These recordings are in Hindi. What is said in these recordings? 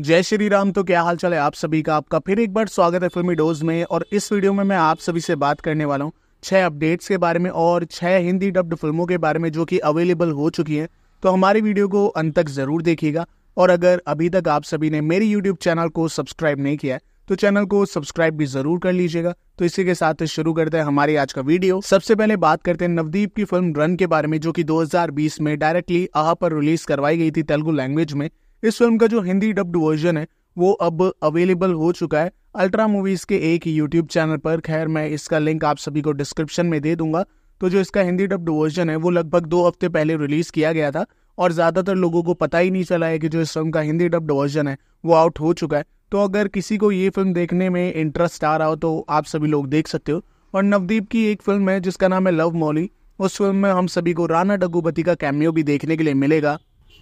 जय श्री राम तो क्या हाल चाल है आप सभी का आपका फिर एक बार स्वागत है फिल्मी डोज में और इस वीडियो में मैं आप सभी से बात करने वाला हूँ छह अपडेट्स के बारे में और छह हिंदी डब्ड फिल्मों के बारे में जो कि अवेलेबल हो चुकी हैं तो हमारे वीडियो को अंत तक ज़रूर देखिएगा और अगर अभी तक आप सभी ने मेरी यूट्यूब चैनल को सब्सक्राइब नहीं किया है तो चैनल को सब्सक्राइब भी जरूर कर लीजिएगा तो इसी के साथ शुरू करते हैं हमारी आज का वीडियो सबसे पहले बात करते हैं नवदीप की फिल्म रन के बारे में जो कि 2020 में डायरेक्टली आह पर रिलीज करवाई गई थी तेलुगु लैंग्वेज में इस फिल्म का जो हिंदी डब्ड वर्जन है वो अब अवेलेबल हो चुका है अल्ट्रा मूवीज़ के एक यूट्यूब चैनल पर खैर मैं इसका लिंक आप सभी को डिस्क्रिप्शन में दे दूंगा तो जो इसका हिंदी डब्ड वर्जन है वो लगभग दो हफ्ते पहले रिलीज़ किया गया था और ज़्यादातर लोगों को पता ही नहीं चला है कि जो इस फिल्म का हिंदी डब्ड वर्जन है वो आउट हो चुका है तो अगर किसी को ये फिल्म देखने में इंटरेस्ट आ रहा हो तो आप सभी लोग देख सकते हो और नवदीप की एक फिल्म है जिसका नाम है लव मौली उस फिल्म में हम सभी को राना डगुबती का कैमियो भी देखने के लिए मिलेगा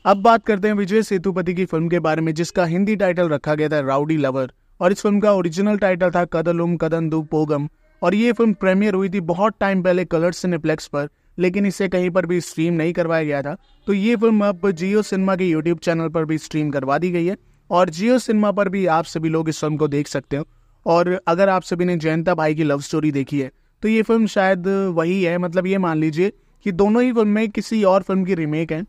अब बात करते हैं विजय सेतुपति की फिल्म के बारे में जिसका हिंदी टाइटल रखा गया था राउडी लवर और इस फिल्म का ओरिजिनल टाइटल था कदलुम कदंदु पोगम और ये फिल्म प्रीमियर हुई थी बहुत टाइम पहले कलर सिनेप्लेक्स पर लेकिन इसे कहीं पर भी स्ट्रीम नहीं करवाया गया था तो ये फिल्म अब जियो सिनेमा के यूट्यूब चैनल पर भी स्ट्रीम करवा दी गई है और जियो सिनेमा पर भी आप सभी लोग इस फिल्म को देख सकते हो और अगर आप सभी ने जयंता भाई की लव स्टोरी देखी है तो ये फिल्म शायद वही है मतलब ये मान लीजिए कि दोनों ही फिल्में किसी और फिल्म की रीमेक हैं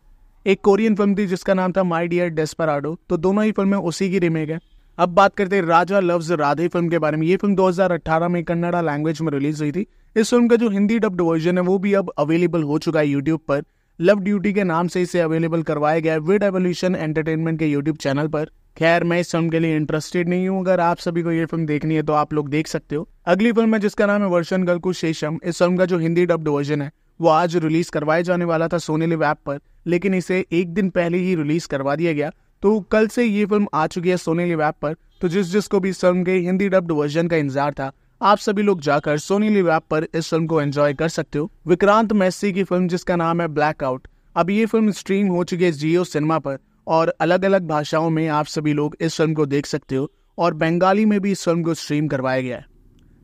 एक कोरियन फिल्म थी जिसका नाम था माई डियर डेस्पराडो तो दोनों ही फिल्में उसी की रिमेक है अब बात करते हैं राजा लव्स राधे फिल्म के बारे में ये फिल्म 2018 में कन्नड़ा लैंग्वेज में रिलीज हुई थी इस फिल्म का जो हिंदी डब्ड वर्जन है वो भी अब अवेलेबल हो चुका है यूट्यूब पर लव ड्यूटी के नाम से इसे अवेलेबल करवाया गया है विद एवोल्यूशन एंटरटेनमेंट के यूट्यूब चैनल पर खैर मैं इस फिल्म के लिए इंटरेस्टेड नहीं हूँ अगर आप सभी को ये फिल्म देखनी है तो आप लोग देख सकते हो अगली फिल्म है जिसका नाम है वर्षन गलकू शेषम इस फिल्म का जो हिंदी डब्ड वर्जन है वो आज रिलीज करवाया जाने वाला था सोनी लिव ऐप पर लेकिन इसे एक दिन पहले ही रिलीज करवा दिया गया तो कल से ये फिल्म आ चुकी है सोने लिव ऐप पर तो जिस जिसको भी इस फिल्म के हिंदी डब्ड वर्जन का इंतजार था आप सभी लोग जाकर सोनी लिव ऐप पर इस फिल्म को एंजॉय कर सकते हो विक्रांत मैसी की फिल्म जिसका नाम है ब्लैक आउट अब ये फिल्म स्ट्रीम हो चुकी है जियो सिनेमा पर और अलग अलग भाषाओं में आप सभी लोग इस फिल्म को देख सकते हो और बंगाली में भी इस फिल्म को स्ट्रीम करवाया गया है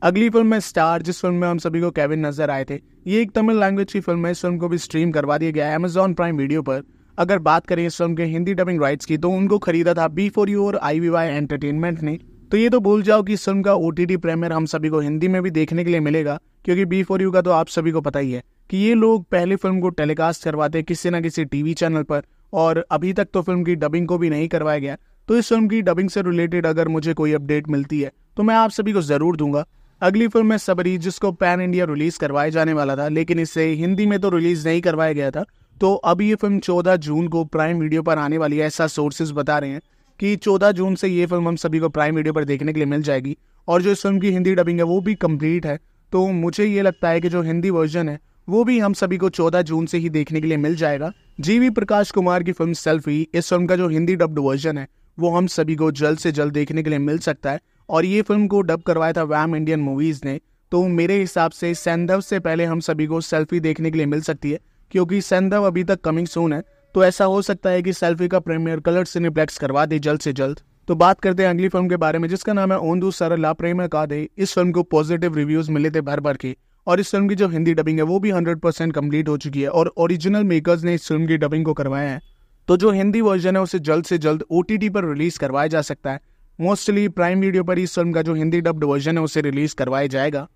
अगली फिल्म है स्टार जिस फिल्म में हम सभी को केविन नजर आए थे ये एक तमिल लैंग्वेज की फिल्म है इस फिल्म को भी स्ट्रीम करवा दिया गया है अमेजॉन प्राइम वीडियो पर अगर बात करें इस फिल्म के हिंदी डबिंग राइट्स की तो उनको खरीदा था बी फोर यू और आई वी वाई एंटरटेनमेंट ने तो ये तो भूल जाओ कि इस फिल्म का ओ टी टी प्रेमियर हम सभी को हिंदी में भी देखने के लिए मिलेगा क्योंकि बी फोर यू का तो आप सभी को पता ही है कि ये लोग पहले फिल्म को टेलीकास्ट करवाते किसी न किसी टीवी चैनल पर और अभी तक तो फिल्म की डबिंग को भी नहीं करवाया गया तो इस फिल्म की डबिंग से रिलेटेड अगर मुझे कोई अपडेट मिलती है तो मैं आप सभी को ज़रूर दूंगा अगली फिल्म है सबरी जिसको पैन इंडिया रिलीज करवाया जाने वाला था लेकिन इसे हिंदी में तो रिलीज नहीं करवाया गया था तो अब ये फिल्म 14 जून को प्राइम वीडियो पर आने वाली है ऐसा सोर्सेज बता रहे हैं कि 14 जून से ये फिल्म हम सभी को प्राइम वीडियो पर देखने के लिए मिल जाएगी और जो इस फिल्म की हिंदी डबिंग है वो भी कम्प्लीट है तो मुझे ये लगता है कि जो हिंदी वर्जन है वो भी हम सभी को 14 जून से ही देखने के लिए मिल जाएगा जीवी प्रकाश कुमार की फिल्म सेल्फी इस फिल्म का जो हिंदी डब्ड वर्जन है वो हम सभी को जल्द से जल्द देखने के लिए मिल सकता है और ये फिल्म को डब करवाया था वैम इंडियन मूवीज़ ने तो मेरे हिसाब से सैंधव से पहले हम सभी को सेल्फी देखने के लिए मिल सकती है क्योंकि सैंधव अभी तक कमिंग सून है तो ऐसा हो सकता है कि सेल्फी का प्रीमियर कलर सिनेप्लेक्स करवा दे जल्द से जल्द तो बात करते हैं अगली फिल्म के बारे में जिसका नाम है ओंदू ला प्रेम का दे इस फिल्म को पॉजिटिव रिव्यूज मिले थे भर भर के और इस फिल्म की जो हिंदी डबिंग है वो भी हंड्रेड परसेंट कम्प्लीट हो चुकी है और ओरिजिनल मेकर्स ने इस फिल्म की डबिंग को करवाया है तो जो हिंदी वर्जन है उसे जल्द से जल्द ओ पर रिलीज करवाया जा सकता है मोस्टली प्राइम वीडियो पर इस फिल्म का जो हिंदी डब्ड वर्जन है उसे रिलीज करवाया जाएगा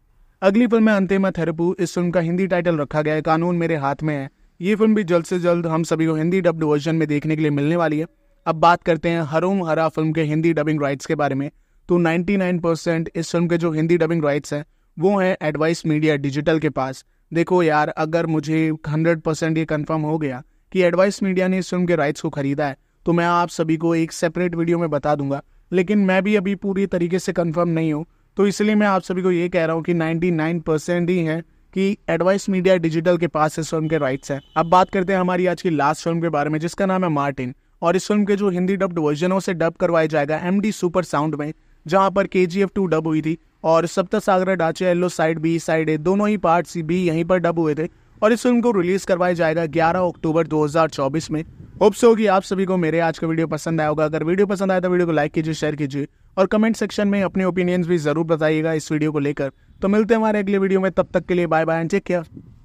अगली फिल्म है अंतिमा थेरेपू इस फिल्म का हिंदी टाइटल रखा गया है कानून मेरे हाथ में है ये फिल्म भी जल्द से जल्द हम सभी को हिंदी डब्ड वर्जन में देखने के लिए मिलने वाली है अब बात करते हैं हरूम हरा फिल्म के हिंदी डबिंग राइट्स के बारे में तो 99% इस फिल्म के जो हिंदी डबिंग राइट्स हैं वो हैं एडवाइस मीडिया डिजिटल के पास देखो यार अगर मुझे 100% ये कन्फर्म हो गया कि एडवाइस मीडिया ने इस फिल्म के राइट्स को खरीदा है तो मैं आप सभी को एक सेपरेट वीडियो में बता दूंगा लेकिन मैं भी अभी पूरी तरीके से कंफर्म नहीं हूँ तो इसलिए मैं आप सभी को ये कह रहा हूँ कि 99 परसेंट ही है कि एडवाइस मीडिया डिजिटल के पास इस फिल्म के राइट्स हैं अब बात करते हैं हमारी आज की लास्ट फिल्म के बारे में जिसका नाम है मार्टिन और इस फिल्म के जो हिंदी डब्ड वर्जनों से डब करवाया जाएगा एम डी सुपर साउंड में जहाँ पर के जी एफ टू डब हुई थी और Sapta Sagaradaache Ello side B side A दोनों ही पार्ट्स भी यहीं पर डब हुए थे और इस फिल्म को रिलीज करवाया जाएगा 11 अक्टूबर 2024 में होप सो कि आप सभी को मेरे आज का वीडियो पसंद आया होगा अगर वीडियो पसंद आया तो वीडियो को लाइक कीजिए शेयर कीजिए और कमेंट सेक्शन में अपने ओपिनियंस भी जरूर बताइएगा इस वीडियो को लेकर तो मिलते हैं हमारे अगले वीडियो में तब तक के लिए bye bye and take care